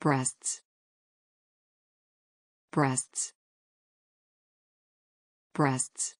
breasts breasts breasts